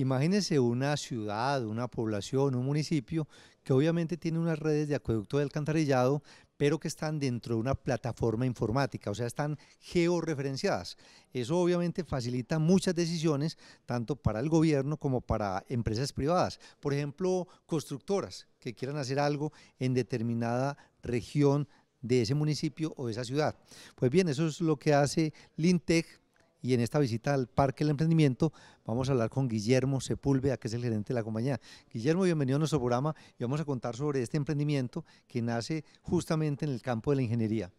Imagínense una ciudad, una población, un municipio que obviamente tiene unas redes de acueducto de alcantarillado, pero que están dentro de una plataforma informática, o sea, están georreferenciadas. Eso obviamente facilita muchas decisiones, tanto para el gobierno como para empresas privadas. Por ejemplo, constructoras que quieran hacer algo en determinada región de ese municipio o de esa ciudad. Pues bien, eso es lo que hace Lintec y en esta visita al Parque del Emprendimiento vamos a hablar con Guillermo Sepúlveda, que es el gerente de la compañía. Guillermo, bienvenido a nuestro programa y vamos a contar sobre este emprendimiento que nace justamente en el campo de la ingeniería.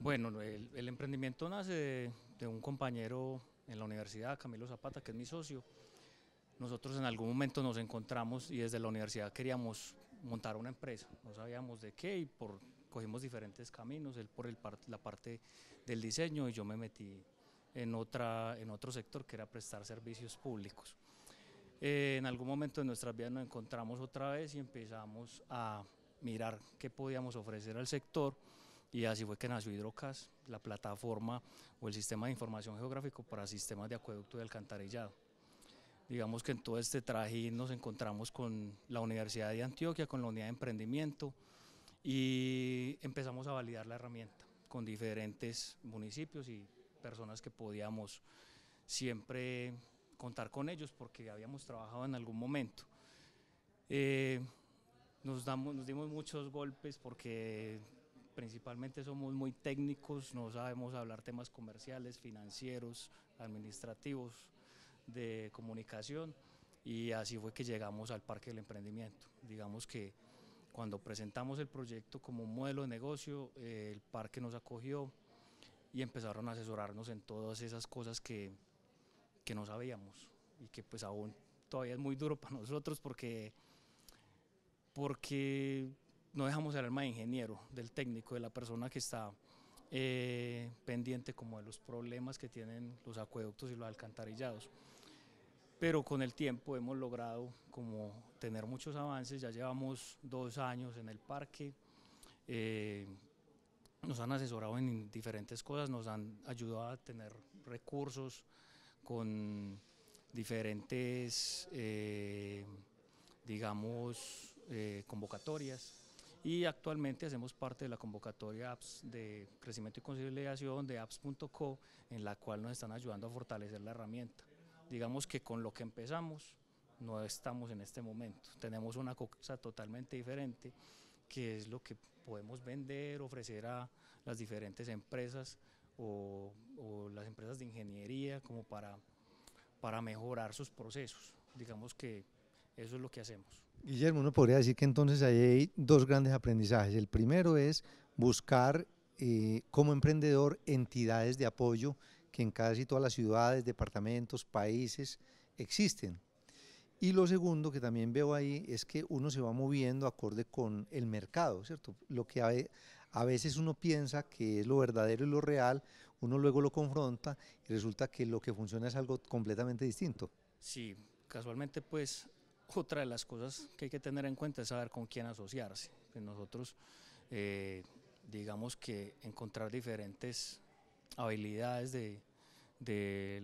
Bueno, el, emprendimiento nace de, un compañero en la universidad, Camilo Zapata, que es mi socio. Nosotros en algún momento nos encontramos y desde la universidad queríamos montar una empresa. No sabíamos de qué y por, cogimos diferentes caminos, él por la parte del diseño y yo me metí en, otra, en otro sector que era prestar servicios públicos. Eh, en algún momento de nuestras vidas nos encontramos otra vez y empezamos a mirar qué podíamos ofrecer al sector y así fue que nació Hidrocas, la plataforma o el sistema de información geográfico para sistemas de acueducto y alcantarillado. Digamos que en todo este traje nos encontramos con la Universidad de Antioquia, con la Unidad de Emprendimiento y empezamos a validar la herramienta con diferentes municipios y personas que podíamos siempre contar con ellos porque habíamos trabajado en algún momento. Eh, nos, damos, nos dimos muchos golpes porque principalmente somos muy técnicos, no sabemos hablar temas comerciales, financieros, administrativos, de comunicación y así fue que llegamos al Parque del Emprendimiento. Digamos que cuando presentamos el proyecto como modelo de negocio, eh, el parque nos acogió, y empezaron a asesorarnos en todas esas cosas que, que no sabíamos y que pues aún todavía es muy duro para nosotros porque, porque no dejamos el alma de ingeniero, del técnico, de la persona que está eh, pendiente como de los problemas que tienen los acueductos y los alcantarillados. Pero con el tiempo hemos logrado como tener muchos avances, ya llevamos dos años en el parque, eh, nos han asesorado en diferentes cosas, nos han ayudado a tener recursos con diferentes, eh, digamos, eh, convocatorias. Y actualmente hacemos parte de la convocatoria apps de crecimiento y conciliación de apps.co, en la cual nos están ayudando a fortalecer la herramienta. Digamos que con lo que empezamos, no estamos en este momento. Tenemos una cosa totalmente diferente qué es lo que podemos vender, ofrecer a las diferentes empresas o, las empresas de ingeniería como para, mejorar sus procesos. Digamos que eso es lo que hacemos. Guillermo, uno podría decir que entonces hay dos grandes aprendizajes. El primero es buscar eh, como emprendedor entidades de apoyo que en casi todas las ciudades, departamentos, países existen y lo segundo que también veo ahí es que uno se va moviendo acorde con el mercado, ¿cierto? Lo que a veces uno piensa que es lo verdadero y lo real, uno luego lo confronta y resulta que lo que funciona es algo completamente distinto. Sí, casualmente pues otra de las cosas que hay que tener en cuenta es saber con quién asociarse. Pues, nosotros eh, digamos que encontrar diferentes habilidades de,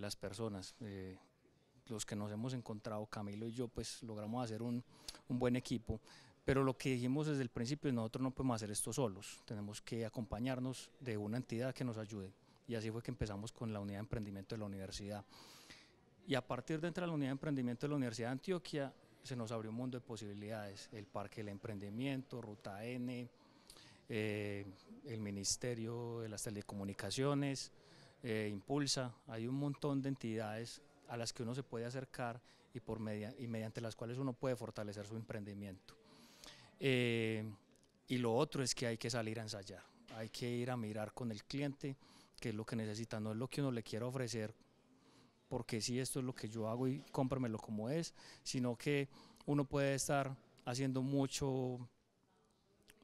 las personas. Eh, los que nos hemos encontrado, Camilo y yo, pues logramos hacer un, un buen equipo. Pero lo que dijimos desde el principio es nosotros no podemos hacer esto solos, tenemos que acompañarnos de una entidad que nos ayude. Y así fue que empezamos con la unidad de emprendimiento de la universidad. Y a partir de entrar a la unidad de emprendimiento de la Universidad de Antioquia, se nos abrió un mundo de posibilidades, el Parque del Emprendimiento, Ruta N, eh, el Ministerio de las Telecomunicaciones, eh, Impulsa, hay un montón de entidades a las que uno se puede acercar y, por media, y mediante las cuales uno puede fortalecer su emprendimiento. Eh, y lo otro es que hay que salir a ensayar, hay que ir a mirar con el cliente que es lo que necesita, no es lo que uno le quiera ofrecer, porque si esto es lo que yo hago y cómpramelo como es, sino que uno puede estar haciendo mucho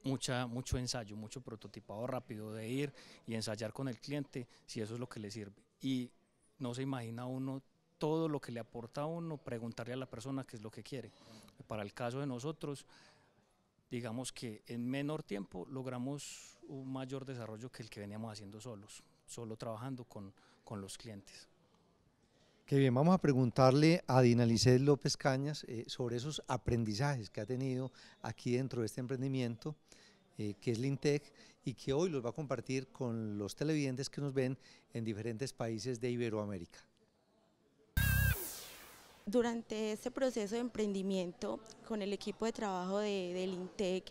mucha, mucho ensayo, mucho prototipado rápido de ir y ensayar con el cliente si eso es lo que le sirve. Y no se imagina uno todo lo que le aporta a uno, preguntarle a la persona qué es lo que quiere. Para el caso de nosotros, digamos que en menor tiempo logramos un mayor desarrollo que el que veníamos haciendo solos, solo trabajando con, los clientes. Qué bien, vamos a preguntarle a Dinalicet López Cañas eh, sobre esos aprendizajes que ha tenido aquí dentro de este emprendimiento, eh, que es Lintec, y que hoy los va a compartir con los televidentes que nos ven en diferentes países de Iberoamérica. Durante este proceso de emprendimiento con el equipo de trabajo de, del INTEC,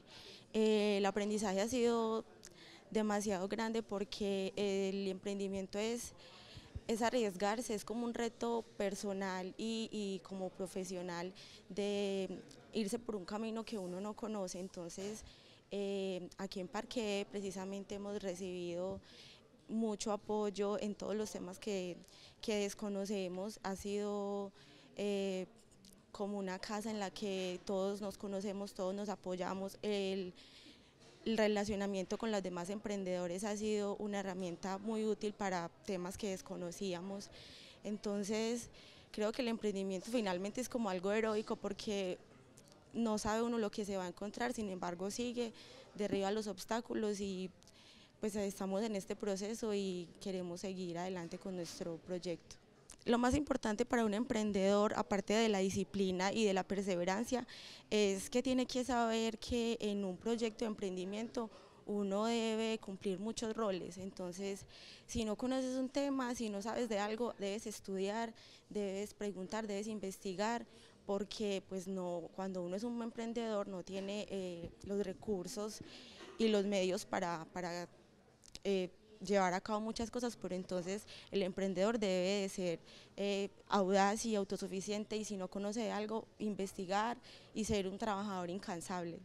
eh, el aprendizaje ha sido demasiado grande porque el emprendimiento es, es arriesgarse, es como un reto personal y, como profesional de irse por un camino que uno no conoce. Entonces, eh, aquí en Parque precisamente hemos recibido mucho apoyo en todos los temas que, que desconocemos. Ha sido eh, como una casa en la que todos nos conocemos, todos nos apoyamos. El, el relacionamiento con los demás emprendedores ha sido una herramienta muy útil para temas que desconocíamos. Entonces, creo que el emprendimiento finalmente es como algo heroico porque no sabe uno lo que se va a encontrar, sin embargo sigue, derriba los obstáculos y pues estamos en este proceso y queremos seguir adelante con nuestro proyecto lo más importante para un emprendedor, aparte de la disciplina y de la perseverancia, es que tiene que saber que en un proyecto de emprendimiento uno debe cumplir muchos roles, entonces si no conoces un tema, si no sabes de algo, debes estudiar, debes preguntar, debes investigar, porque pues no, cuando uno es un emprendedor no tiene eh, los recursos y los medios para, para eh, llevar a cabo muchas cosas, pero entonces el emprendedor debe de ser eh, audaz y autosuficiente y si no conoce algo, investigar y ser un trabajador incansable.